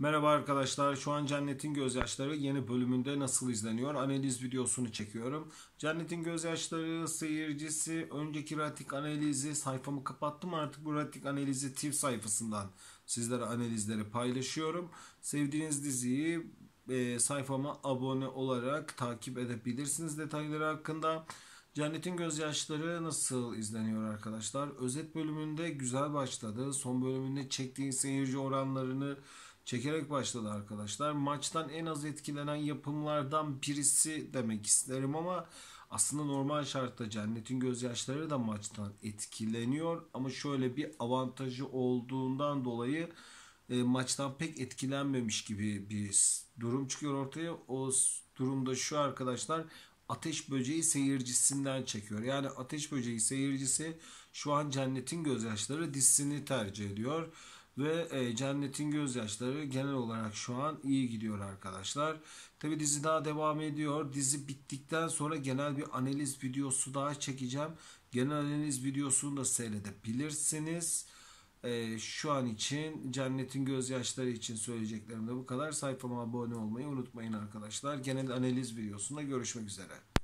Merhaba arkadaşlar. Şu an Cennet'in Gözyaşları yeni bölümünde nasıl izleniyor? Analiz videosunu çekiyorum. Cennet'in Gözyaşları seyircisi önceki ratik analizi sayfamı kapattım. Artık bu ratik analizi TİV sayfasından sizlere analizleri paylaşıyorum. Sevdiğiniz diziyi e, sayfama abone olarak takip edebilirsiniz detayları hakkında. Cennet'in gözyaşları nasıl izleniyor arkadaşlar? Özet bölümünde güzel başladı. Son bölümünde çektiği seyirci oranlarını çekerek başladı arkadaşlar. Maçtan en az etkilenen yapımlardan birisi demek isterim ama aslında normal şartta Cennet'in gözyaşları da maçtan etkileniyor ama şöyle bir avantajı olduğundan dolayı e, maçtan pek etkilenmemiş gibi bir durum çıkıyor ortaya. O durumda şu arkadaşlar Ateş Böceği seyircisinden çekiyor. Yani Ateş Böceği seyircisi şu an Cennet'in gözyaşları dizisini tercih ediyor. Ve e, Cennetin Gözyaşları genel olarak şu an iyi gidiyor arkadaşlar. Tabi dizi daha devam ediyor. Dizi bittikten sonra genel bir analiz videosu daha çekeceğim. Genel analiz videosunu da seyredebilirsiniz. E, şu an için Cennet'in gözyaşları için söyleyeceklerim de bu kadar. Sayfama abone olmayı unutmayın arkadaşlar. Genel analiz videosunda görüşmek üzere.